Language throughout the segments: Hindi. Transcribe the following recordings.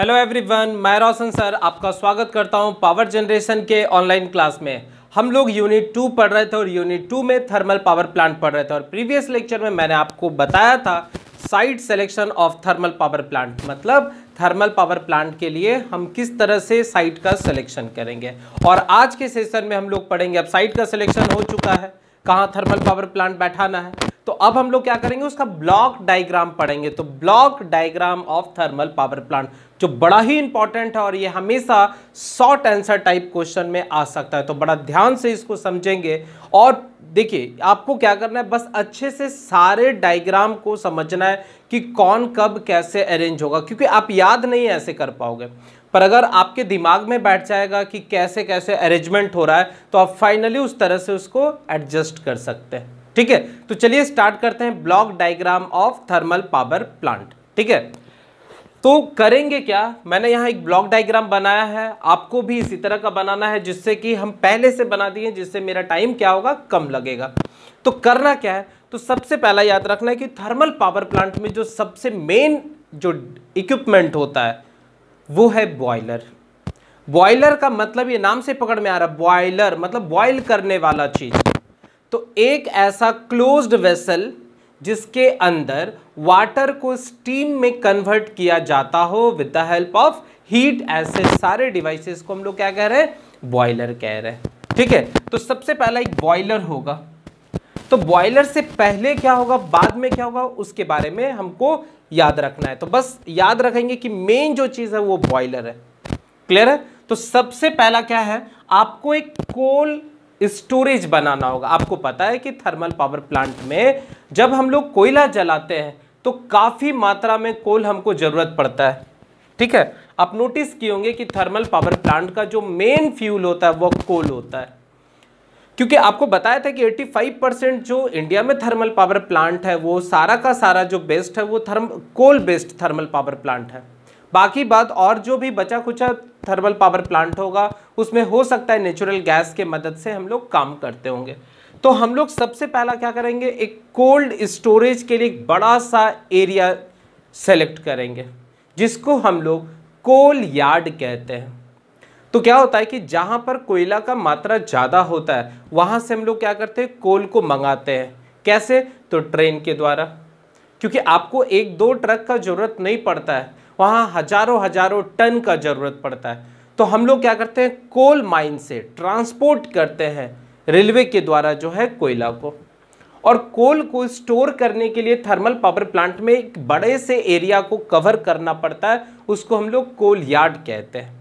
हेलो एवरीवन मैं रोशन सर आपका स्वागत करता हूं पावर जनरेशन के ऑनलाइन क्लास में हम लोग यूनिट टू पढ़ रहे थे और यूनिट टू में थर्मल पावर प्लांट पढ़ रहे थे और प्रीवियस लेक्चर में मैंने आपको बताया था site selection of thermal power plant मतलब थर्मल पावर प्लांट के लिए हम किस तरह से साइट का सिलेक्शन करेंगे और आज के सेशन में हम लोग पढ़ेंगे अब साइट का सिलेक्शन हो चुका है कहाँ थर्मल पावर प्लांट बैठाना है तो अब हम लोग क्या करेंगे उसका ब्लॉक डायग्राम पढ़ेंगे तो block diagram of thermal power plant जो बड़ा ही इंपॉर्टेंट है और ये हमेशा शॉर्ट आंसर टाइप क्वेश्चन में आ सकता है तो बड़ा ध्यान से इसको समझेंगे और देखिए आपको क्या करना है बस अच्छे से सारे डायग्राम को समझना है कि कौन कब कैसे अरेंज होगा क्योंकि आप याद नहीं ऐसे कर पाओगे पर अगर आपके दिमाग में बैठ जाएगा कि कैसे कैसे अरेंजमेंट हो रहा है तो आप फाइनली उस तरह से उसको एडजस्ट कर सकते हैं ठीक है तो चलिए स्टार्ट करते हैं block diagram of thermal power plant ठीक है तो करेंगे क्या मैंने यहाँ एक ब्लॉक डायग्राम बनाया है आपको भी इसी तरह का बनाना है जिससे कि हम पहले से बना दिए जिससे मेरा टाइम क्या होगा कम लगेगा तो करना क्या है तो सबसे पहला याद रखना है कि थर्मल पावर प्लांट में जो सबसे मेन जो इक्विपमेंट होता है वो है बॉयलर बॉयलर का मतलब ये नाम से पकड़ में आ रहा है बॉयलर मतलब बॉयल करने वाला चीज़ तो एक ऐसा क्लोज्ड वेसल जिसके अंदर वाटर को स्टीम में कन्वर्ट किया जाता हो with the help of heat ऐसे सारे डिवाइसेस को हम लोग क्या कह रहे हैं बॉयलर कह रहे हैं ठीक है तो सबसे पहला एक बॉयलर होगा तो बॉयलर से पहले क्या होगा बाद में क्या होगा उसके बारे में हमको याद रखना है तो बस याद रखेंगे कि मेन जो चीज़ है वो बॉयलर है क्लियर है तो सबसे पहला क्या है आपको एक कोल स्टोरेज बनाना होगा आपको पता है कि थर्मल पावर प्लांट में जब हम लोग कोयला जलाते हैं तो काफ़ी मात्रा में कोल हमको ज़रूरत पड़ता है ठीक है आप नोटिस किए होंगे कि थर्मल पावर प्लांट का जो मेन फ्यूल होता है वो कोल होता है क्योंकि आपको बताया था कि 85 परसेंट जो इंडिया में थर्मल पावर प्लांट है वो सारा का सारा जो बेस्ट है वो therm coal based thermal power plant है बाकी बात और जो भी बचा खुचा थर्मल पावर प्लांट होगा उसमें हो सकता है नेचुरल गैस के मदद से हम लोग काम करते होंगे तो हम लोग सबसे पहला क्या करेंगे एक कोल्ड स्टोरेज के लिए बड़ा सा एरिया सेलेक्ट करेंगे जिसको हम लोग कोल यार्ड कहते हैं तो क्या होता है कि जहाँ पर कोयला का मात्रा ज़्यादा होता है वहाँ से हम लोग क्या करते हैं कोल को मंगाते हैं कैसे तो ट्रेन के द्वारा क्योंकि आपको एक दो ट्रक का ज़रूरत नहीं पड़ता है वहाँ हज़ारों हज़ारों टन का ज़रूरत पड़ता है तो हम लोग क्या करते हैं कोल माइन से ट्रांसपोर्ट करते हैं रेलवे के द्वारा जो है कोयला को और कोल को स्टोर करने के लिए थर्मल पावर प्लांट में एक बड़े से एरिया को कवर करना पड़ता है उसको हम लोग कोल यार्ड कहते हैं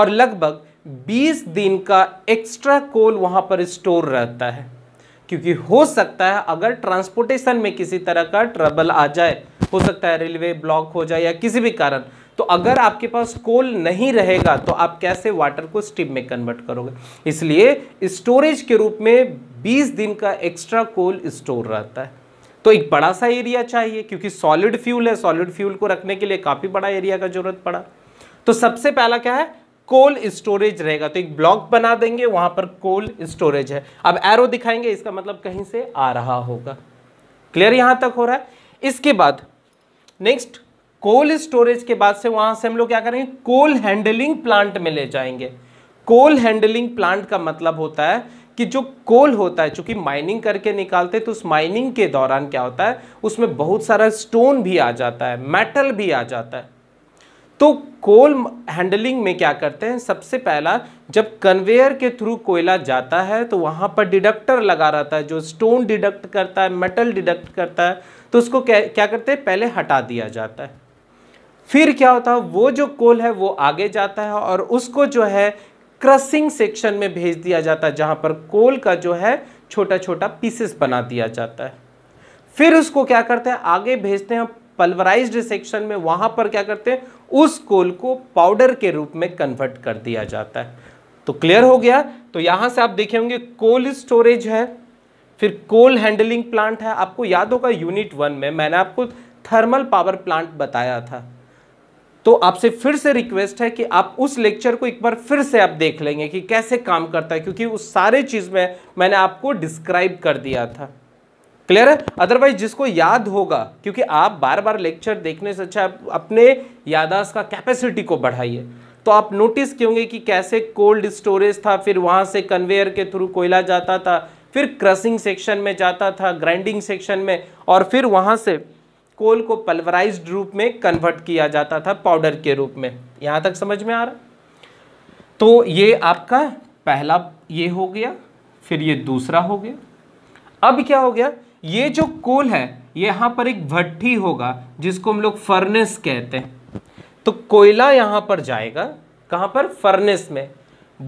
और लगभग 20 दिन का एक्स्ट्रा कोल वहां पर स्टोर रहता है क्योंकि हो सकता है अगर ट्रांसपोर्टेशन में किसी तरह का ट्रबल आ जाए हो सकता है रेलवे ब्लॉक हो जाए या किसी भी कारण तो अगर आपके पास कोल नहीं रहेगा तो आप कैसे वाटर को स्टीम में कन्वर्ट करोगे इसलिए स्टोरेज के रूप में 20 दिन का एक्स्ट्रा कोल स्टोर रहता है तो एक बड़ा सा एरिया चाहिए क्योंकि सॉलिड फ्यूल है सॉलिड फ्यूल को रखने के लिए काफ़ी बड़ा एरिया का जरूरत पड़ा तो सबसे पहला क्या है कोल स्टोरेज रहेगा तो एक ब्लॉक बना देंगे वहां पर कोल स्टोरेज है अब एरो दिखाएंगे इसका मतलब कहीं से आ रहा होगा क्लियर यहां तक हो रहा है इसके बाद नेक्स्ट कोल स्टोरेज के बाद से वहां से हम लोग क्या करेंगे कोल हैंडलिंग प्लांट में ले जाएंगे कोल हैंडलिंग प्लांट का मतलब होता है कि जो कोल होता है चूंकि माइनिंग करके निकालते तो उस माइनिंग के दौरान क्या होता है उसमें बहुत सारा स्टोन भी आ जाता है मेटल भी आ जाता है तो कोल हैंडलिंग में क्या करते हैं सबसे पहला जब कन्वेयर के थ्रू कोयला जाता है तो वहाँ पर डिडक्टर लगा रहता है जो स्टोन डिडक्ट करता है मेटल डिडक्ट करता है तो उसको क्या क्या करते हैं पहले हटा दिया जाता है फिर क्या होता है वो जो कोल है वो आगे जाता है और उसको जो है क्रसिंग सेक्शन में भेज दिया जाता है जहाँ पर कोल का जो है छोटा छोटा पीसेस बना दिया जाता है फिर उसको क्या करते हैं आगे भेजते हैं पल्वराइज सेक्शन में वहाँ पर क्या करते हैं उस कोल को पाउडर के रूप में कन्वर्ट कर दिया जाता है तो क्लियर हो गया तो यहाँ से आप देखे होंगे कोल स्टोरेज है फिर कोल हैंडलिंग प्लांट है आपको याद होगा यूनिट वन में मैंने आपको थर्मल पावर प्लांट बताया था तो आपसे फिर से रिक्वेस्ट है कि आप उस लेक्चर को एक बार फिर से आप देख लेंगे कि कैसे काम करता है क्योंकि उस सारे चीज़ में मैंने आपको डिस्क्राइब कर दिया था क्लियर है अदरवाइज जिसको याद होगा क्योंकि आप बार बार लेक्चर देखने से अच्छा आप अपने यादाश्त का कैपेसिटी को बढ़ाइए तो आप नोटिस क्योंगे कि कैसे कोल्ड स्टोरेज था फिर वहां से कन्वेयर के थ्रू कोयला जाता था फिर क्रसिंग सेक्शन में जाता था ग्राइंडिंग सेक्शन में और फिर वहां से कोल को पल्वराइज्ड रूप में कन्वर्ट किया जाता था पाउडर के रूप में यहां तक समझ में आ रहा तो ये आपका पहला ये हो गया फिर ये दूसरा हो गया अब क्या हो गया ये जो कोल है यहां पर एक भट्टी होगा जिसको हम लोग फर्नेस कहते हैं तो कोयला यहां पर जाएगा कहां पर फर्नेस में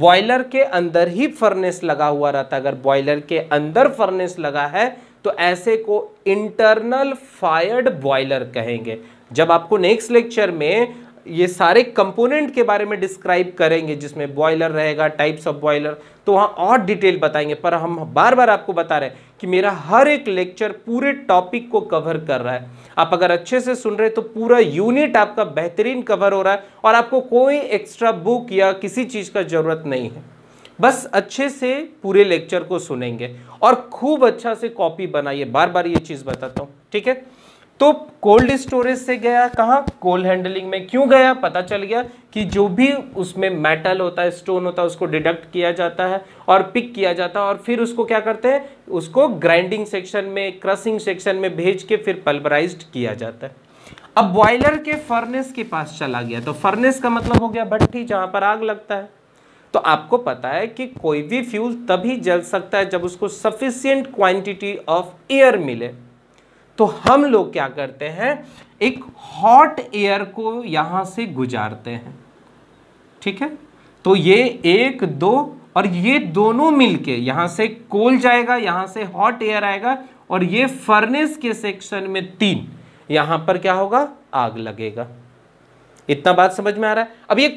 बॉयलर के अंदर ही फर्नेस लगा हुआ रहता है अगर बॉयलर के अंदर फर्नेस लगा है तो ऐसे को इंटरनल फायर्ड बॉयलर कहेंगे जब आपको नेक्स्ट लेक्चर में ये सारे कंपोनेंट के बारे में डिस्क्राइब करेंगे जिसमें बॉयलर रहेगा टाइप्स ऑफ बॉयलर तो वहाँ और डिटेल बताएंगे पर हम बार बार आपको बता रहे हैं कि मेरा हर एक लेक्चर पूरे टॉपिक को कवर कर रहा है आप अगर अच्छे से सुन रहे हैं तो पूरा यूनिट आपका बेहतरीन कवर हो रहा है और आपको कोई एक्स्ट्रा बुक या किसी चीज़ का ज़रूरत नहीं है बस अच्छे से पूरे लेक्चर को सुनेंगे और खूब अच्छा से कॉपी बनाइए बार बार ये चीज़ बताता हूं ठीक है तो कोल्ड स्टोरेज से गया कहा कोल्ड हैंडलिंग में क्यों गया पता चल गया कि जो भी उसमें मेटल होता है स्टोन होता है उसको डिडक्ट किया जाता है और पिक किया जाता है और फिर उसको क्या करते हैं उसको ग्राइंडिंग सेक्शन में क्रसिंग सेक्शन में भेज के फिर पल्बराइज किया जाता है अब बॉयलर के फर्नेस के पास चला गया तो फर्नेस का मतलब हो गया भट्टी जहां पर आग लगता है तो आपको पता है कि कोई भी फ्यूल तभी जल सकता है जब उसको सफिशियंट क्वांटिटी ऑफ एयर मिले तो हम लोग क्या करते हैं एक हॉट एयर को यहां से गुजारते हैं ठीक है तो ये एक दो और ये दोनों मिलके यहां से कोल जाएगा यहां से हॉट एयर आएगा और ये फर्नेस के सेक्शन में तीन यहां पर क्या होगा आग लगेगा इतना बात समझ में आ रहा है अब ये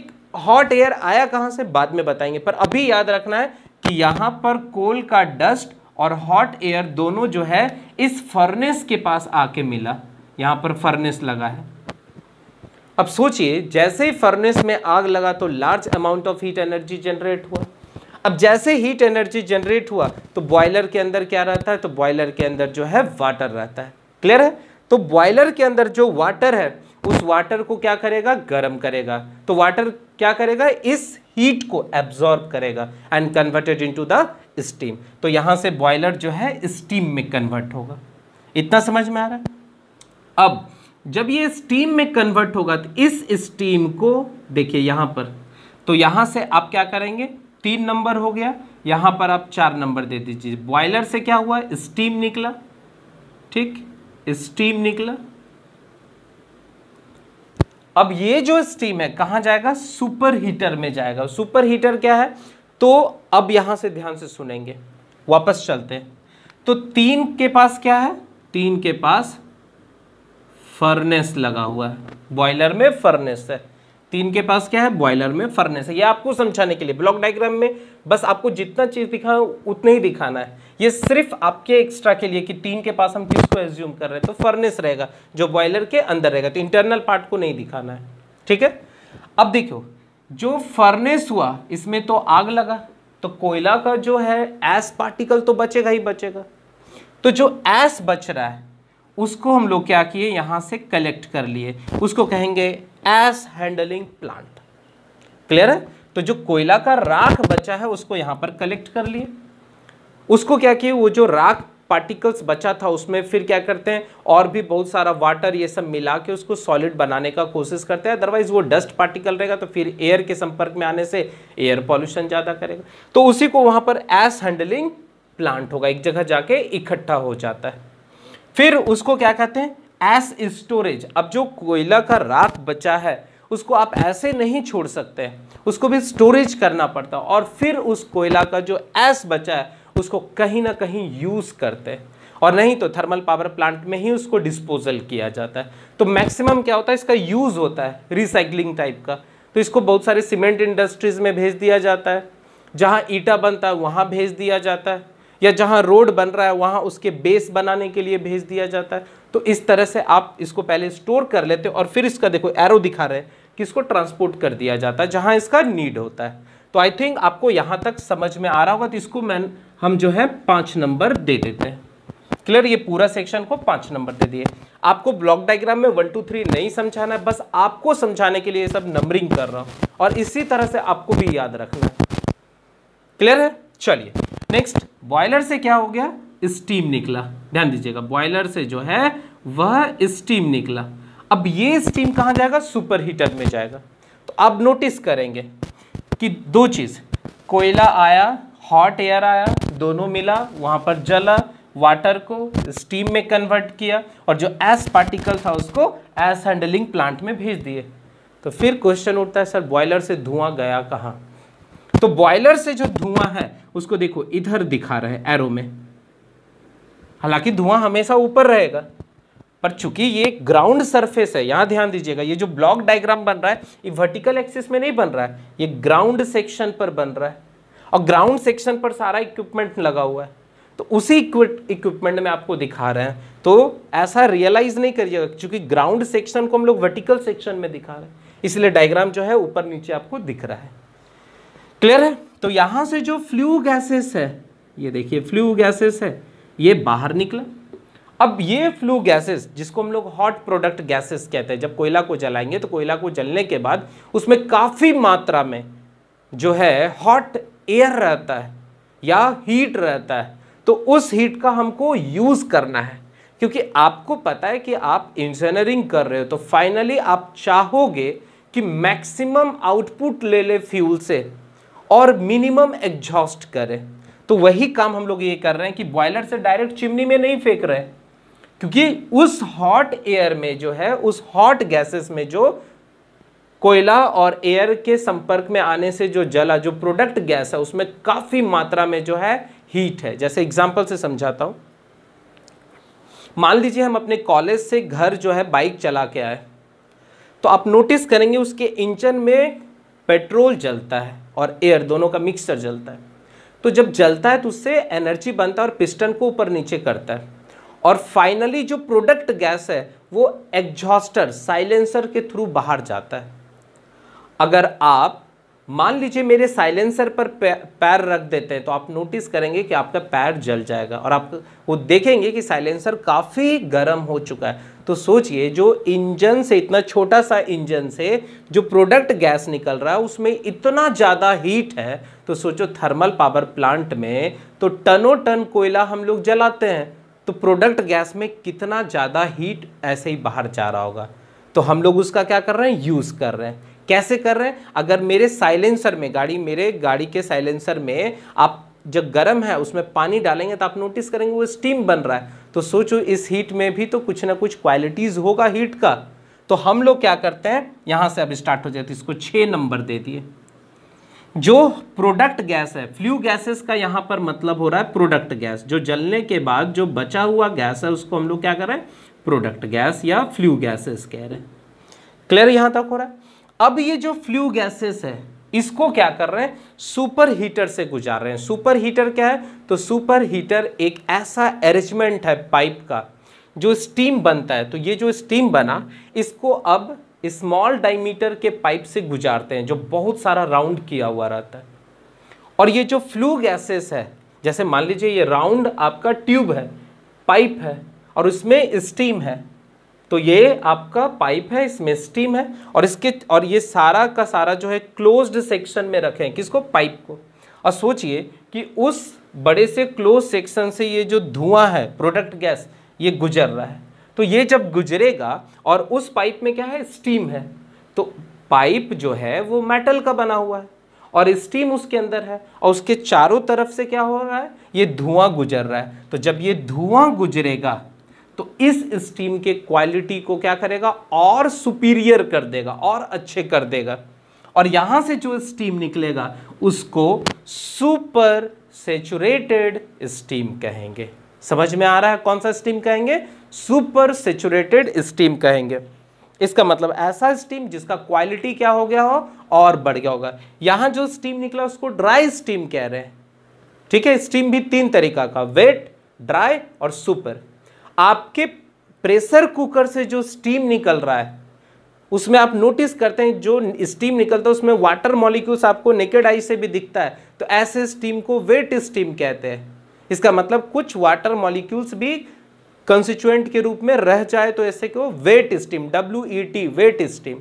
हॉट एयर आया कहां से बाद में बताएंगे पर अभी याद रखना है कि यहां पर कोल का डस्ट और हॉट एयर दोनों जो है इस फर्नेस के पास आके मिला यहां पर फर्नेस लगा है अब सोचिए जैसे ही फर्नेस में आग लगा तो large amount of heat energy generate हुआ अब जैसे हीट एनर्जी जनरेट हुआ तो बॉयलर के अंदर क्या रहता है तो बॉयलर के अंदर जो है वाटर रहता है क्लियर है तो बॉयलर के अंदर जो वाटर है उस वाटर को क्या करेगा गर्म करेगा तो वाटर क्या करेगा इस हीट को एब्जॉर्ब करेगा and converted into the steam तो यहां से बॉयलर जो है स्टीम में कन्वर्ट होगा इतना समझ में आ रहा है अब जब ये स्टीम में कन्वर्ट होगा तो इस स्टीम को देखिए यहां पर तो यहां से आप क्या करेंगे तीन नंबर हो गया यहाँ पर आप चार नंबर दे दीजिए बॉयलर से क्या हुआ स्टीम निकला ठीक स्टीम निकला अब ये जो स्टीम है कहां जाएगा सुपर हीटर में जाएगा सुपर हीटर क्या है तो अब यहां से ध्यान से सुनेंगे वापस चलते हैं तो तीन के पास क्या है तीन के पास फर्नेस लगा हुआ है बॉयलर में फर्नेस है तीन के पास क्या है बॉयलर में फर्नेस है ये आपको समझाने के लिए ब्लॉक डायग्राम में बस आपको जितना चीज़ दिखा उतना ही दिखाना है ये सिर्फ आपके एक्स्ट्रा के लिए कि तीन के पास हम किसको एज्यूम कर रहे हैं तो फर्नेस रहेगा जो बॉयलर के अंदर रहेगा तो इंटरनल पार्ट को नहीं दिखाना है ठीक है अब देखो जो फर्नेस हुआ इसमें तो आग लगा तो कोयला का जो है एस पार्टिकल तो बचेगा ही बचेगा तो जो एस बच रहा है उसको हम लोग क्या किए यहां से कलेक्ट कर लिए उसको कहेंगे एस हैंडलिंग प्लांट क्लियर है तो जो कोयला का राख बचा है उसको यहां पर कलेक्ट कर लिए उसको क्या किया वो जो राख पार्टिकल्स बचा था उसमें फिर क्या करते हैं और भी बहुत सारा वाटर ये सब मिला के उसको सॉलिड बनाने का कोशिश करते हैं अदरवाइज वो डस्ट पार्टिकल रहेगा तो फिर एयर के संपर्क में आने से एयर पॉल्यूशन ज़्यादा करेगा तो उसी को वहां पर एस हैंडलिंग प्लांट होगा एक जगह जाके इकट्ठा हो जाता है फिर उसको क्या कहते हैं एस स्टोरेज अब जो कोयला का राख बचा है उसको आप ऐसे नहीं छोड़ सकते उसको भी स्टोरेज करना पड़ता है और फिर उस कोयला का जो एस बचा है उसको कहीं ना कहीं यूज़ करते हैं और नहीं तो थर्मल पावर प्लांट में ही उसको डिस्पोजल किया जाता है तो मैक्सिमम क्या होता है इसका यूज़ होता है रिसाइकलिंग टाइप का तो इसको बहुत सारे सीमेंट इंडस्ट्रीज़ में भेज दिया जाता है जहाँ ईटा बनता है वहाँ भेज दिया जाता है या जहाँ रोड बन रहा है वहाँ उसके बेस बनाने के लिए भेज दिया जाता है तो इस तरह से आप इसको पहले स्टोर कर लेते हैं और फिर इसका देखो एरो दिखा रहे कि इसको ट्रांसपोर्ट कर दिया जाता है जहाँ इसका नीड होता है तो आई थिंक आपको यहाँ तक समझ में आ रहा होगा तो इसको मैं हम जो है पाँच नंबर दे देते हैं क्लियर ये पूरा सेक्शन को पाँच नंबर दे दिए आपको ब्लॉक डायग्राम में वन टू थ्री नहीं समझाना है बस आपको समझाने के लिए ये सब नंबरिंग कर रहा हूँ और इसी तरह से आपको भी याद रखना है क्लियर है चलिए नेक्स्ट बॉयलर से क्या हो गया स्टीम निकला ध्यान दीजिएगा बॉयलर से जो है वह स्टीम निकला अब ये स्टीम कहां जाएगा सुपर हीटर में जाएगा तो अब नोटिस करेंगे कि दो चीज़ कोयला आया हॉट एयर आया दोनों मिला वहां पर जला वाटर को स्टीम में कन्वर्ट किया और जो एस पार्टिकल था उसको एस हैंडलिंग प्लांट में भेज दिए तो फिर क्वेश्चन उठता है सर बॉयलर से धुआं गया कहाँ तो बॉयलर से जो धुआं है उसको देखो इधर दिखा रहे एरो में हालांकि धुआं हमेशा ऊपर रहेगा पर चूंकि ये ग्राउंड सरफेस है यहाँ ध्यान दीजिएगा ये जो ब्लॉक डायग्राम बन रहा है ये वर्टिकल एक्सिस में नहीं बन रहा है ये ग्राउंड सेक्शन पर बन रहा है और ग्राउंड सेक्शन पर सारा इक्विपमेंट लगा हुआ है तो उसी इक्विपमेंट में आपको दिखा रहे हैं तो ऐसा रियलाइज नहीं करिएगा क्योंकि ग्राउंड सेक्शन को हम लोग वर्टिकल सेक्शन में दिखा रहे हैं इसलिए डायग्राम जो है ऊपर नीचे आपको दिख रहा है क्लियर है तो यहां से जो फ्लू गैसेस है ये देखिए फ्लू गैसेस है ये बाहर निकला अब ये फ्लू गैसेस जिसको हम लोग हॉट प्रोडक्ट गैसेस कहते हैं जब कोयला को जलाएंगे तो कोयला को जलने के बाद उसमें काफ़ी मात्रा में जो है हॉट एयर रहता है या हीट रहता है तो उस हीट का हमको यूज़ करना है क्योंकि आपको पता है कि आप इंजीनियरिंग कर रहे हो तो फाइनली आप चाहोगे कि मैक्सिमम आउटपुट ले ले फ्यूल से और मिनिमम एग्जॉस्ट करें तो वही काम हम लोग ये कर रहे हैं कि बॉयलर से डायरेक्ट चिमनी में नहीं फेंक रहे क्योंकि उस हॉट एयर में जो है उस हॉट गैसेस में जो कोयला और एयर के संपर्क में आने से जो जला जो प्रोडक्ट गैस है उसमें काफ़ी मात्रा में जो है हीट है जैसे एग्जाम्पल से समझाता हूं मान लीजिए हम अपने कॉलेज से घर जो है बाइक चला के आए तो आप नोटिस करेंगे उसके इंजन में पेट्रोल जलता है और एयर दोनों का मिक्सचर जलता है तो जब जलता है तो उससे एनर्जी बनता है और पिस्टन को ऊपर नीचे करता है और फाइनली जो प्रोडक्ट गैस है वो एग्जॉस्टर साइलेंसर के थ्रू बाहर जाता है अगर आप मान लीजिए मेरे साइलेंसर पर पैर रख देते हैं तो आप नोटिस करेंगे कि आपका पैर जल जाएगा और आप वो देखेंगे कि साइलेंसर काफ़ी गर्म हो चुका है तो सोचिए जो इंजन से इतना छोटा सा इंजन से जो प्रोडक्ट गैस निकल रहा है उसमें इतना ज़्यादा हीट है तो सोचो थर्मल पावर प्लांट में तो टनों टन कोयला हम लोग जलाते हैं तो प्रोडक्ट गैस में कितना ज़्यादा हीट ऐसे ही बाहर जा रहा होगा तो हम लोग उसका क्या कर रहे हैं यूज़ कर रहे हैं कैसे कर रहे हैं अगर मेरे साइलेंसर में गाड़ी मेरे गाड़ी के साइलेंसर में आप जब गर्म है उसमें पानी डालेंगे तो आप नोटिस करेंगे वो स्टीम बन रहा है तो सोचो इस हीट में भी तो कुछ ना कुछ क्वालिटीज़ होगा हीट का तो हम लोग क्या करते हैं यहां से अब स्टार्ट हो जाती है इसको छ नंबर दे दिए जो प्रोडक्ट गैस है फ्लू गैसेस का यहाँ पर मतलब हो रहा है प्रोडक्ट गैस जो जलने के बाद जो बचा हुआ गैस है उसको हम लोग क्या कर रहे हैं प्रोडक्ट गैस या फ्लू गैसेस कह रहे हैं क्लियर यहाँ तक हो रहा है अब ये जो फ्लू गैसेस है इसको क्या कर रहे हैं सुपर हीटर से गुजार रहे हैं सुपर हीटर क्या है तो सुपर हीटर एक ऐसा अरेंजमेंट है पाइप का जो स्टीम बनता है तो ये जो स्टीम बना इसको अब स्मॉल डायमीटर के पाइप से गुजारते हैं जो बहुत सारा राउंड किया हुआ रहता है और ये जो फ्लू गैसेस है जैसे मान लीजिए ये राउंड आपका ट्यूब है पाइप है और उसमें स्टीम है तो ये आपका पाइप है इसमें स्टीम है और इसके और ये सारा का सारा जो है क्लोज्ड सेक्शन में रखें किसको पाइप को और सोचिए कि उस बड़े से क्लोज सेक्शन से ये जो धुआं है प्रोडक्ट गैस ये गुजर रहा है तो ये जब गुजरेगा और उस पाइप में क्या है स्टीम है तो पाइप जो है वो मेटल का बना हुआ है और स्टीम उसके अंदर है और उसके चारों तरफ से क्या हो रहा है ये धुआं गुजर रहा है तो जब ये धुआं गुजरेगा तो इस स्टीम के क्वालिटी को क्या करेगा और सुपीरियर कर देगा और अच्छे कर देगा और यहां से जो स्टीम निकलेगा उसको सुपर सेचुरेटेड स्टीम कहेंगे समझ में आ रहा है कौन सा स्टीम कहेंगे सुपर सेचुरेटेड स्टीम कहेंगे इसका मतलब ऐसा स्टीम जिसका क्वालिटी क्या हो गया हो और बढ़ गया होगा यहां जो स्टीम निकला उसको ड्राई स्टीम कह रहे हैं ठीक है स्टीम भी तीन तरीका का वेट ड्राई और सुपर आपके प्रेशर कुकर से जो स्टीम निकल रहा है उसमें आप नोटिस करते हैं जो स्टीम निकलता है उसमें वाटर मॉलिक्यूल्स आपको नेकेड आई से भी दिखता है तो ऐसे स्टीम को वेट स्टीम कहते हैं इसका मतलब कुछ वाटर मॉलिक्यूल्स भी कंस्टिट्यूएंट के रूप में रह जाए तो ऐसे को wet steam W E T wet steam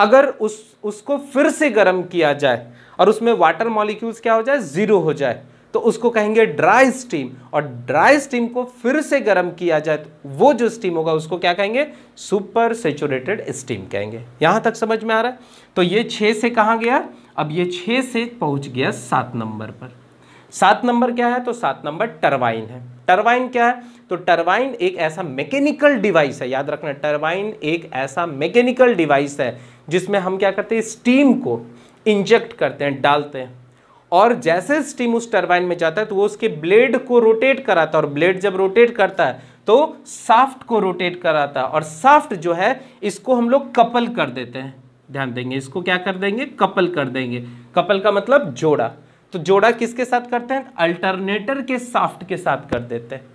अगर उस उसको फिर से गर्म किया जाए और उसमें वाटर मॉलिक्यूल्स क्या हो जाए ज़ीरो हो जाए तो उसको कहेंगे ड्राई स्टीम और ड्राई स्टीम को फिर से गर्म किया जाए तो वो जो स्टीम होगा उसको क्या कहेंगे सुपर सेचुरेटेड स्टीम कहेंगे यहां तक समझ में आ रहा है तो ये छः से कहा गया अब ये छः से पहुंच गया सात नंबर पर सात नंबर क्या है तो सात नंबर टर्वाइन है टर्वाइन क्या है तो टर्वाइन एक ऐसा मैकेनिकल डिवाइस है याद रखना टर्वाइन एक ऐसा मैकेनिकल डिवाइस है जिसमें हम क्या करते हैं स्टीम को इंजेक्ट करते हैं डालते हैं और जैसे स्टीम उस टरबाइन में जाता है तो वो उसके ब्लेड को रोटेट कराता है और ब्लेड जब रोटेट करता है तो साफ्ट को रोटेट कराता है और साफ्ट जो है इसको हम लोग कपल कर देते हैं ध्यान देंगे इसको क्या कर देंगे कपल कर देंगे कपल का मतलब जोड़ा तो जोड़ा किसके साथ करते हैं अल्टरनेटर के साफ्ट के साथ कर देते हैं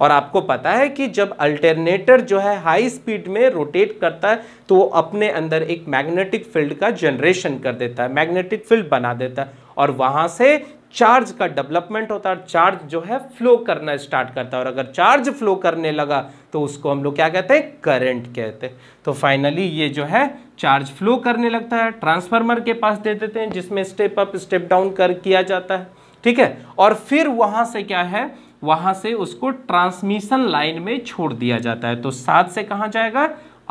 और आपको पता है कि जब अल्टरनेटर जो है हाई स्पीड में रोटेट करता है तो वो अपने अंदर एक मैग्नेटिक फील्ड का जनरेशन कर देता है मैग्नेटिक फील्ड बना देता है और वहां से चार्ज का डेवलपमेंट होता है चार्ज जो है फ्लो करना स्टार्ट करता है और अगर चार्ज फ्लो करने लगा तो उसको हम लोग क्या कहते हैं करंट कहते हैं तो फाइनली ये जो है चार्ज फ्लो करने लगता है ट्रांसफार्मर के पास दे देते हैं जिसमें स्टेप अप स्टेप डाउन कर किया जाता है ठीक है और फिर वहां से क्या है वहां से उसको ट्रांसमिशन लाइन में छोड़ दिया जाता है तो सात से कहा जाएगा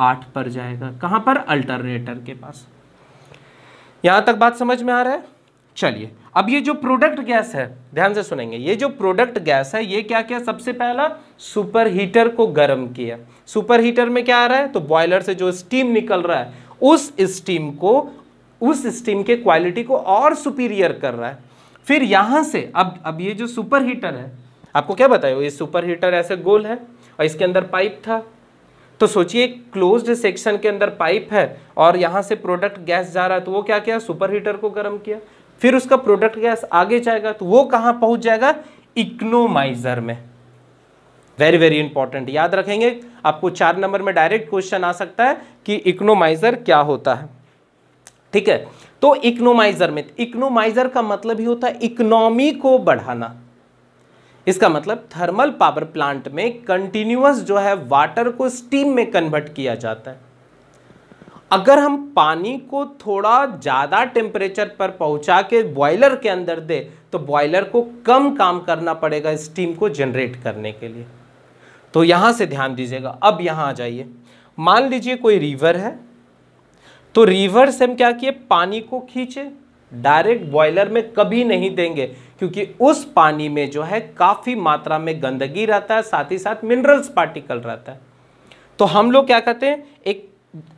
आठ पर जाएगा कहां पर अल्टरनेटर के पास यहां तक बात समझ में आ रहा है चलिए अब ये जो प्रोडक्ट गैस है ध्यान से सुनेंगे ये जो प्रोडक्ट गैस है ये क्या किया सबसे पहला सुपर हीटर को गर्म किया सुपर हीटर में क्या आ रहा है तो बॉयलर से जो स्टीम निकल रहा है उस स्टीम को उस स्टीम के क्वालिटी को और सुपीरियर कर रहा है फिर यहां से अब अब ये जो सुपर हीटर है आपको क्या बताए ये सुपर हीटर ऐसे गोल है और इसके अंदर पाइप था तो सोचिए क्लोज्ड सेक्शन के अंदर पाइप है और यहां से प्रोडक्ट गैस जा रहा है तो वो क्या किया सुपर हीटर को गर्म किया फिर उसका प्रोडक्ट गैस आगे जाएगा तो वो कहां पहुंच जाएगा इकोनोमाइजर में वेरी वेरी इंपॉर्टेंट याद रखेंगे आपको चार नंबर में डायरेक्ट क्वेश्चन आ सकता है कि इकोनोमाइजर क्या होता है ठीक है तो इकोनोमाइजर में इकोनोमाइजर का मतलब ही होता है इकोनॉमी को बढ़ाना इसका मतलब थर्मल पावर प्लांट में कंटिन्यूस जो है वाटर को स्टीम में कन्वर्ट किया जाता है अगर हम पानी को थोड़ा ज़्यादा टेम्परेचर पर पहुंचा के बॉयलर के अंदर दे तो बॉयलर को कम काम करना पड़ेगा स्टीम को जनरेट करने के लिए तो यहाँ से ध्यान दीजिएगा अब यहाँ आ जाइए मान लीजिए कोई रिवर है तो रिवर से हम क्या किए पानी को खींचे डायरेक्ट बॉयलर में कभी नहीं देंगे क्योंकि उस पानी में जो है काफ़ी मात्रा में गंदगी रहता है साथ ही साथ मिनरल्स पार्टिकल रहता है तो हम लोग क्या कहते हैं एक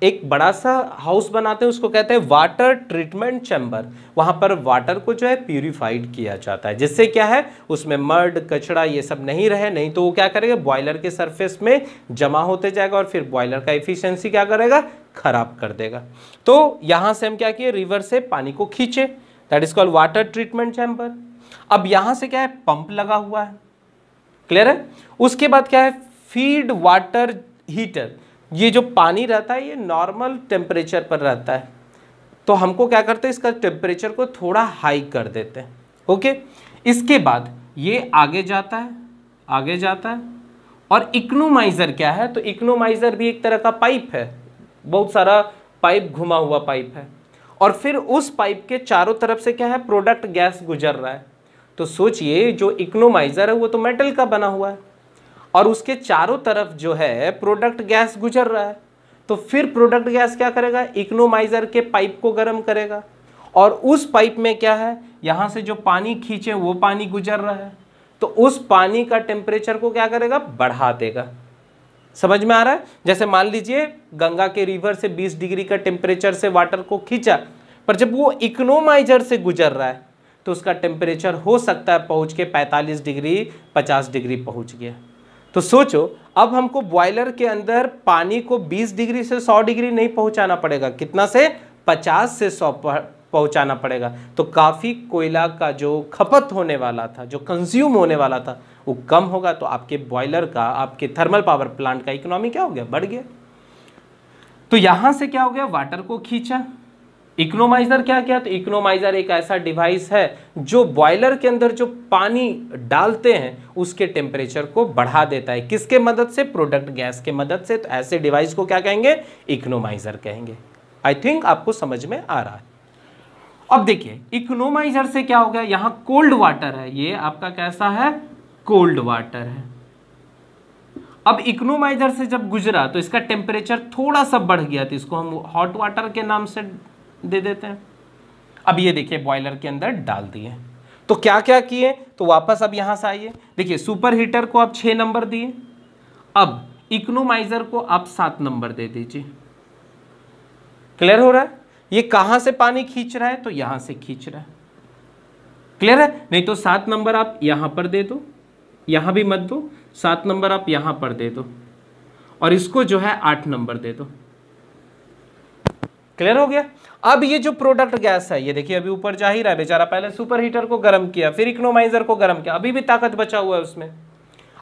एक बड़ा सा हाउस बनाते हैं उसको कहते हैं वाटर ट्रीटमेंट चैम्बर वहां पर वाटर को जो है प्यूरिफाइड किया जाता है जिससे क्या है उसमें मर्ड कचड़ा ये सब नहीं रहे नहीं तो वो क्या करेगा बॉयलर के सरफेस में जमा होते जाएगा और फिर बॉयलर का एफिशिएंसी क्या करेगा खराब कर देगा तो यहां से हम क्या किए रिवर से पानी को खींचे that is called water treatment chamber अब यहां से क्या है पंप लगा हुआ है क्लियर है उसके बाद क्या है फीड वाटर हीटर ये जो पानी रहता है ये नॉर्मल टेम्परेचर पर रहता है तो हमको क्या करते हैं इसका टेम्परेचर को थोड़ा हाई कर देते हैं ओके इसके बाद ये आगे जाता है आगे जाता है और इक्नोमाइज़र क्या है तो इक्नोमाइज़र भी एक तरह का पाइप है बहुत सारा पाइप घुमा हुआ पाइप है और फिर उस पाइप के चारों तरफ से क्या है प्रोडक्ट गैस गुजर रहा है तो सोचिए जो इक्नोमाइज़र है वो तो मेटल का बना हुआ है और उसके चारों तरफ जो है प्रोडक्ट गैस गुजर रहा है तो फिर प्रोडक्ट गैस क्या करेगा इकोनोमाइजर के पाइप को गर्म करेगा और उस पाइप में क्या है यहाँ से जो पानी खींचे वो पानी गुजर रहा है तो उस पानी का टेम्परेचर को क्या करेगा बढ़ा देगा समझ में आ रहा है जैसे मान लीजिए गंगा के रिवर से 20 डिग्री का टेम्परेचर से वाटर को खींचा पर जब वो इकोनोमाइजर से गुजर रहा है तो उसका टेम्परेचर हो सकता है पहुंच के 45 डिग्री 50 डिग्री पहुंच गया तो सोचो अब हमको बॉयलर के अंदर पानी को 20 डिग्री से 100 डिग्री नहीं पहुंचाना पड़ेगा कितना से 50 से 100 पहुंचाना पड़ेगा तो काफ़ी कोयला का जो खपत होने वाला था जो कंज्यूम होने वाला था वो कम होगा तो आपके बॉयलर का आपके थर्मल पावर प्लांट का इकोनॉमी क्या हो गया बढ़ गया तो यहाँ से क्या हो गया वाटर को खींचा इकोनोमाइजर क्या क्या तो इकोनोमाइजर एक ऐसा डिवाइस है जो बॉयलर के अंदर जो पानी डालते हैं उसके टेम्परेचर को बढ़ा देता है किसके मदद से प्रोडक्ट गैस के मदद से तो ऐसे डिवाइस को क्या कहेंगे इकोनोमाइजर कहेंगे आई थिंक आपको समझ में आ रहा है अब देखिए इकोनोमाइजर से क्या हो गया यहां कोल्ड वाटर है ये आपका कैसा है कोल्ड वाटर है अब इकोनोमाइजर से जब गुजरा तो इसका टेम्परेचर थोड़ा सा बढ़ गया था तो इसको हम हॉट वाटर के नाम से दे देते हैं अब ये देखिए बॉयलर के अंदर डाल दिए तो क्या क्या किए तो वापस अब यहां से आइए देखिए सुपर हीटर को आप छह नंबर दिए अब इकोनोमाइज़र को आप सात नंबर दे दीजिए क्लियर हो रहा है ये कहां से पानी खींच रहा है तो यहां से खींच रहा है क्लियर है नहीं तो सात नंबर आप यहां पर दे दो यहां भी मत दो सात नंबर आप यहां पर दे दो और इसको जो है आठ नंबर दे दो क्लियर हो गया अब ये जो प्रोडक्ट गैस है ये देखिए अभी ऊपर जा ही रहा है बेचारा पहले सुपर हीटर को गर्म किया फिर इकोनोमाइजर को गर्म किया अभी भी ताकत बचा हुआ है उसमें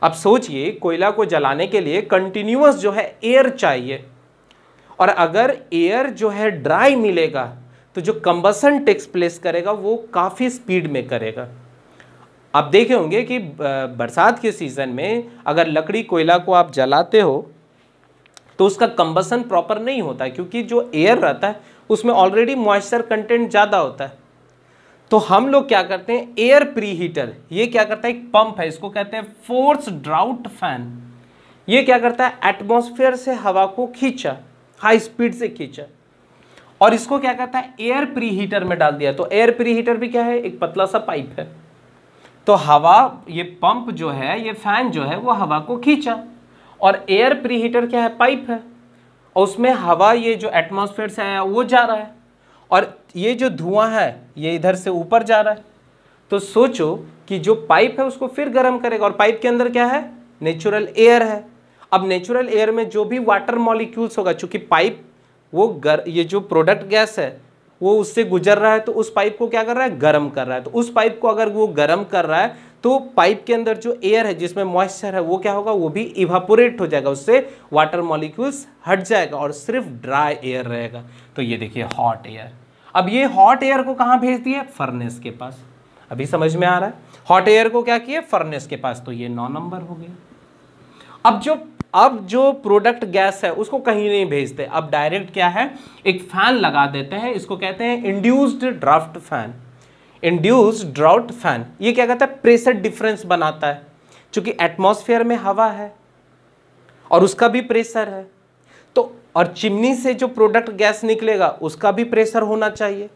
अब सोचिए कोयला को जलाने के लिए कंटिन्यूस जो है एयर चाहिए और अगर एयर जो है ड्राई मिलेगा तो जो कंबसन टेक्स प्लेस करेगा वो काफ़ी स्पीड में करेगा आप देखे होंगे कि बरसात के सीज़न में अगर लकड़ी कोयला को आप जलाते हो तो उसका कंबसन प्रॉपर नहीं होता क्योंकि जो एयर रहता है उसमें ऑलरेडी मॉइस्चर कंटेंट ज़्यादा होता है तो हम लोग क्या करते हैं एयर प्री हीटर ये क्या करता है एक पंप है इसको कहते हैं फोर्स ड्राउट फैन ये क्या करता है एटमॉस्फेयर से हवा को खींचा हाई स्पीड से खींचा और इसको क्या करता है एयर प्री हीटर में डाल दिया तो एयर प्री हीटर भी क्या है एक पतला सा पाइप है तो हवा ये पंप जो है ये फैन जो है वो हवा को खींचा और एयर प्री हीटर क्या है पाइप है और उसमें हवा ये जो एटमॉस्फेयर से आया वो जा रहा है और ये जो धुआं है ये इधर से ऊपर जा रहा है तो सोचो कि जो पाइप है उसको फिर गर्म करेगा और पाइप के अंदर क्या है नेचुरल एयर है अब नेचुरल एयर में जो भी वाटर मॉलिक्यूल्स होगा चूंकि पाइप वो गर ये जो प्रोडक्ट गैस है वो उससे गुजर रहा है तो उस पाइप को क्या कर रहा है गर्म कर रहा है तो उस पाइप को अगर वो गर्म कर रहा है तो पाइप के अंदर जो एयर है जिसमें मॉइस्चर है वो क्या होगा वो भी इवापोरेट हो जाएगा उससे वाटर मॉलिक्यूल्स हट जाएगा और सिर्फ ड्राई एयर रहेगा तो ये देखिए हॉट एयर अब ये हॉट एयर को कहाँ भेजती है फर्नेस के पास अभी समझ में आ रहा है हॉट एयर को क्या किया फर्नेस के पास तो ये नौ नंबर हो गया अब जो अब जो प्रोडक्ट गैस है उसको कहीं नहीं भेजते अब डायरेक्ट क्या है एक फैन लगा देते हैं इसको कहते हैं induced draft fan induce drought fan ये क्या कहता है प्रेशर डिफरेंस बनाता है क्योंकि एटमॉस्फेयर में हवा है और उसका भी प्रेशर है तो और चिमनी से जो प्रोडक्ट गैस निकलेगा उसका भी प्रेशर होना चाहिए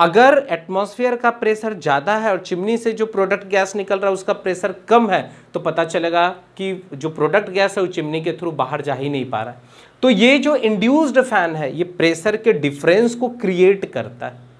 अगर एटमॉस्फेयर का प्रेशर ज़्यादा है और चिमनी से जो प्रोडक्ट गैस निकल रहा है उसका प्रेशर कम है तो पता चलेगा कि जो प्रोडक्ट गैस है वो चिमनी के थ्रू बाहर जा ही नहीं पा रहा है तो ये जो इंड्यूस्ड फैन है ये प्रेशर के डिफरेंस को क्रिएट करता है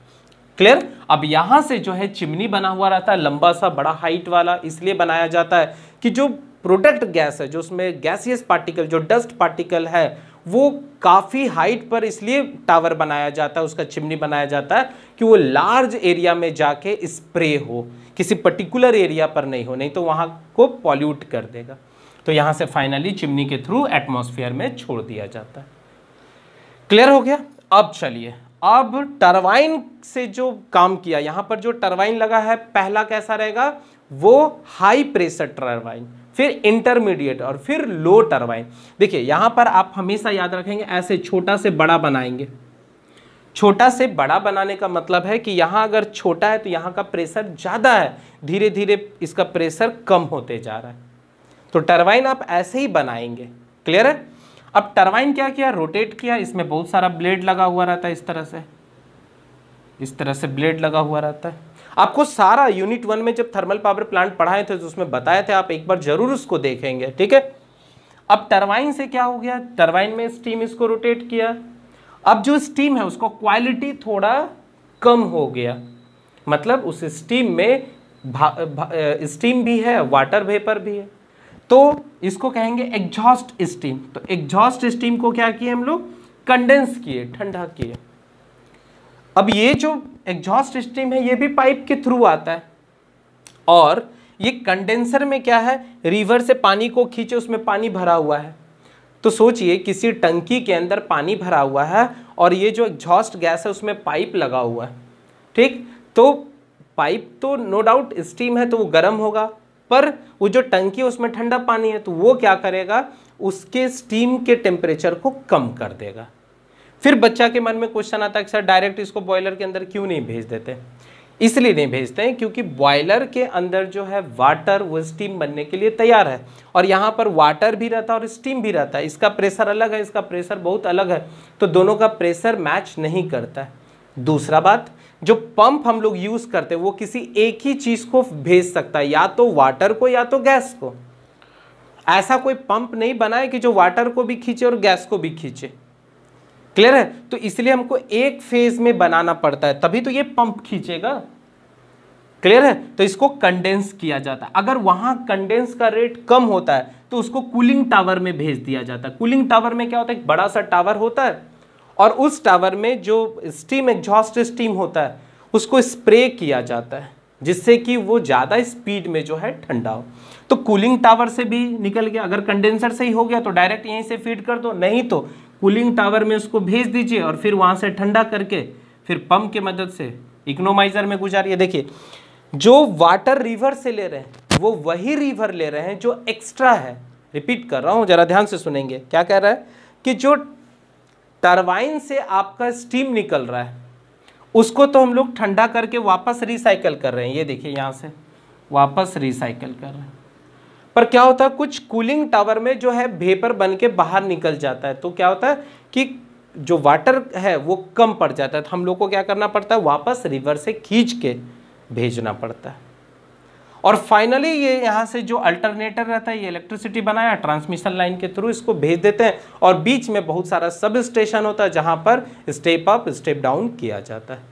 क्लियर अब यहां से जो है चिमनी बना हुआ रहता है लंबा सा बड़ा हाइट वाला इसलिए बनाया जाता है कि जो प्रोडक्ट गैस है जो उसमें गैसियस पार्टिकल जो डस्ट पार्टिकल है वो काफ़ी हाइट पर इसलिए टावर बनाया जाता है उसका चिमनी बनाया जाता है कि वो लार्ज एरिया में जाके स्प्रे हो किसी पर्टिकुलर एरिया पर नहीं हो नहीं तो वहाँ को पॉल्यूट कर देगा तो यहाँ से फाइनली चिमनी के थ्रू एटमॉस्फेयर में छोड़ दिया जाता है क्लियर हो गया अब चलिए अब टरबाइन से जो काम किया यहाँ पर जो टरबाइन लगा है पहला कैसा रहेगा वो हाई प्रेशर टरबाइन फिर इंटरमीडिएट और फिर लो टरबाइन देखिए यहाँ पर आप हमेशा याद रखेंगे ऐसे छोटा से बड़ा बनाएंगे छोटा से बड़ा बनाने का मतलब है कि यहाँ अगर छोटा है तो यहाँ का प्रेशर ज़्यादा है धीरे धीरे इसका प्रेशर कम होते जा रहा है तो टरबाइन आप ऐसे ही बनाएंगे क्लियर है अब टरबाइन क्या किया रोटेट किया इसमें बहुत सारा ब्लेड लगा हुआ रहता है इस तरह से इस तरह से ब्लेड लगा हुआ रहता है आपको सारा यूनिट वन में जब थर्मल पावर प्लांट पढ़ाए थे तो उसमें बताए थे आप एक बार जरूर उसको देखेंगे ठीक है अब टरबाइन से क्या हो गया टरबाइन में स्टीम इसको रोटेट किया अब जो स्टीम है उसको क्वालिटी थोड़ा कम हो गया मतलब उस स्टीम में भा, भा, स्टीम भी है वाटर वेपर भी है तो इसको कहेंगे एग्जॉस्ट स्टीम तो एग्जॉस्ट स्टीम को क्या किए हम लोग कंडेंस किए ठंडा किए अब ये जो एग्जॉस्ट स्टीम है ये भी पाइप के थ्रू आता है और ये कंडेंसर में क्या है रिवर से पानी को खींचे उसमें पानी भरा हुआ है तो सोचिए किसी टंकी के अंदर पानी भरा हुआ है और ये जो एग्जॉस्ट गैस है उसमें पाइप लगा हुआ है ठीक तो पाइप तो नो डाउट स्टीम है तो वो गर्म होगा पर वो जो टंकी है उसमें ठंडा पानी है तो वो क्या करेगा उसके स्टीम के टेम्परेचर को कम कर देगा फिर बच्चा के मन में क्वेश्चन आता है कि सर डायरेक्ट इसको बॉयलर के अंदर क्यों नहीं भेज देते इसलिए नहीं भेजते हैं क्योंकि बॉयलर के अंदर जो है वाटर वो स्टीम बनने के लिए तैयार है और यहाँ पर वाटर भी रहता है और स्टीम भी रहता है इसका प्रेशर अलग है इसका प्रेशर बहुत अलग है तो दोनों का प्रेशर मैच नहीं करता है दूसरा बात जो पंप हम लोग यूज करते हैं वो किसी एक ही चीज को भेज सकता है या तो वाटर को या तो गैस को ऐसा कोई पंप नहीं बना है कि जो वाटर को भी खींचे और गैस को भी खींचे क्लियर है तो इसलिए हमको एक फेज में बनाना पड़ता है तभी तो ये पंप खींचेगा क्लियर है तो इसको कंडेंस किया जाता है अगर वहां कंडेंस का रेट कम होता है तो उसको कूलिंग टावर में भेज दिया जाता है कूलिंग टावर में क्या होता है एक बड़ा सा टावर होता है और उस टावर में जो स्टीम एग्जॉस्ट स्टीम होता है उसको स्प्रे किया जाता है जिससे कि वो ज़्यादा स्पीड में जो है ठंडा हो तो कूलिंग टावर से भी निकल गया अगर कंडेंसर से ही हो गया तो डायरेक्ट यहीं से फीड कर दो नहीं तो कूलिंग टावर में उसको भेज दीजिए और फिर वहाँ से ठंडा करके फिर पंप की मदद से इकोनोमाइजर में गुजारिए देखिए जो वाटर रिवर से ले रहे हैं वो वही रिवर ले रहे हैं जो एक्स्ट्रा है रिपीट कर रहा हूँ जरा ध्यान से सुनेंगे क्या कह रहा है कि जो टरबाइन से आपका स्टीम निकल रहा है उसको तो हम लोग ठंडा करके वापस रिसाइकल कर रहे हैं ये देखिए यहाँ से वापस रिसाइकल कर रहे हैं पर क्या होता है कुछ कूलिंग टावर में जो है भेपर बन के बाहर निकल जाता है तो क्या होता है कि जो वाटर है वो कम पड़ जाता है तो हम लोग को क्या करना पड़ता है वापस रिवर से खींच के भेजना पड़ता है और फाइनली ये यहाँ से जो अल्टरनेटर रहता है ये इलेक्ट्रिसिटी बनाया ट्रांसमिशन लाइन के थ्रू इसको भेज देते हैं और बीच में बहुत सारा सब स्टेशन होता है जहाँ पर स्टेप अप स्टेप डाउन किया जाता है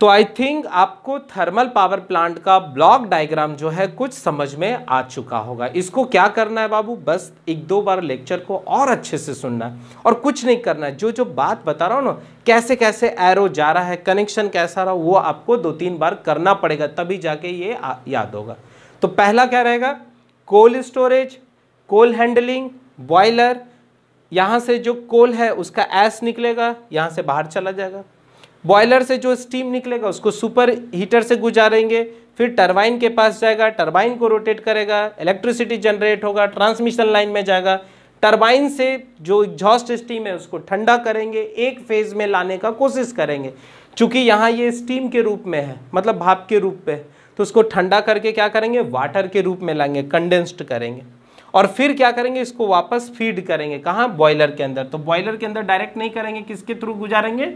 तो आई थिंक आपको थर्मल पावर प्लांट का ब्लॉक डायग्राम जो है कुछ समझ में आ चुका होगा इसको क्या करना है बाबू बस एक दो बार लेक्चर को और अच्छे से सुनना है और कुछ नहीं करना है जो जो बात बता रहा हूँ ना कैसे कैसे एरो जा रहा है कनेक्शन कैसा रहा वो आपको दो तीन बार करना पड़ेगा तभी जाके ये याद होगा तो पहला क्या रहेगा coal storage coal handling boiler यहाँ से जो कोल है उसका एस निकलेगा यहाँ से बाहर चला जाएगा बॉयलर से जो स्टीम निकलेगा उसको सुपर हीटर से गुजारेंगे फिर टरबाइन के पास जाएगा टरबाइन को रोटेट करेगा इलेक्ट्रिसिटी जनरेट होगा ट्रांसमिशन लाइन में जाएगा टरबाइन से जो एग्जॉस्ट स्टीम है उसको ठंडा करेंगे एक फेज में लाने का कोशिश करेंगे चूँकि यहाँ ये स्टीम के रूप में है मतलब भाप के रूप में तो उसको ठंडा करके क्या करेंगे वाटर के रूप में लाएंगे कंडेंस्ड करेंगे और फिर क्या करेंगे इसको वापस फीड करेंगे कहाँ बॉयलर के अंदर तो बॉयलर के अंदर डायरेक्ट नहीं करेंगे किसके थ्रू गुजारेंगे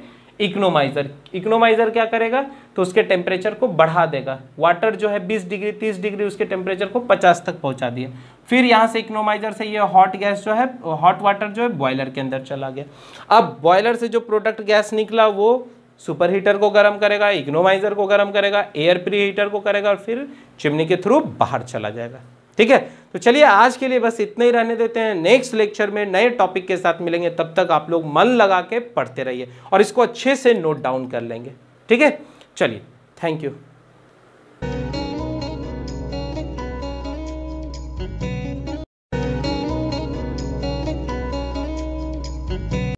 इकोनोमाइज़र इकोनोमाइज़र क्या करेगा तो उसके टेम्परेचर को बढ़ा देगा वाटर जो है 20 डिग्री 30 डिग्री उसके टेम्परेचर को 50 तक पहुंचा दिया फिर यहाँ से इकोनोमाइज़र से ये हॉट गैस जो है हॉट वाटर जो है बॉयलर के अंदर चला गया अब बॉयलर से जो प्रोडक्ट गैस निकला वो सुपर हीटर को गर्म करेगा इकोनोमाइज़र को गर्म करेगा एयर प्री हीटर को करेगा और फिर चिमनी के थ्रू बाहर चला जाएगा ठीक है तो चलिए आज के लिए बस इतना ही रहने देते हैं नेक्स्ट लेक्चर में नए टॉपिक के साथ मिलेंगे तब तक आप लोग मन लगा के पढ़ते रहिए और इसको अच्छे से नोट डाउन कर लेंगे ठीक है चलिए थैंक यू